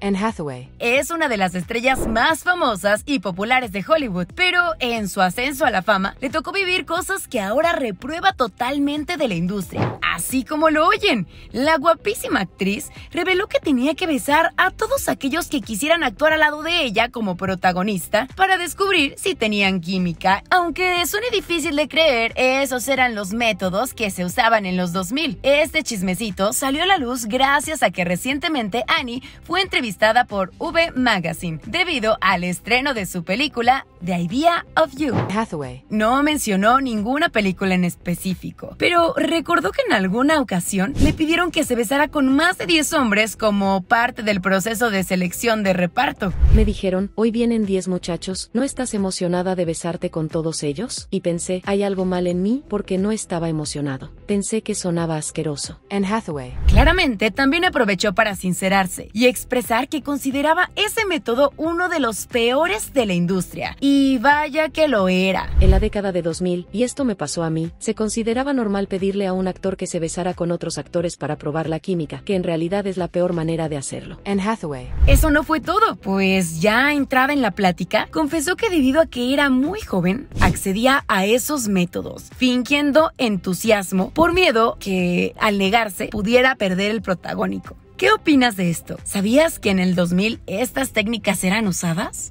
Anne Hathaway. Es una de las estrellas más famosas y populares de Hollywood, pero en su ascenso a la fama le tocó vivir cosas que ahora reprueba totalmente de la industria. Así como lo oyen, la guapísima actriz reveló que tenía que besar a todos aquellos que quisieran actuar al lado de ella como protagonista para descubrir si tenían química. Aunque suene difícil de creer, esos eran los métodos que se usaban en los 2000. Este chismecito salió a la luz gracias a que recientemente Annie fue entrevistada por V Magazine debido al estreno de su película The Idea of You. Hathaway. No mencionó ninguna película en específico, pero recordó que en alguna ocasión le pidieron que se besara con más de 10 hombres como parte del proceso de selección de reparto. Me dijeron, hoy vienen 10 muchachos, ¿no estás emocionada de besarte con todos ellos? Y pensé, hay algo mal en mí porque no estaba emocionado pensé que sonaba asqueroso. Anne Hathaway. Claramente, también aprovechó para sincerarse y expresar que consideraba ese método uno de los peores de la industria. Y vaya que lo era. En la década de 2000, y esto me pasó a mí, se consideraba normal pedirle a un actor que se besara con otros actores para probar la química, que en realidad es la peor manera de hacerlo. Anne Hathaway. Eso no fue todo, pues ya entraba en la plática, confesó que debido a que era muy joven, accedía a esos métodos, fingiendo entusiasmo por miedo que al negarse pudiera perder el protagónico. ¿Qué opinas de esto? ¿Sabías que en el 2000 estas técnicas eran usadas?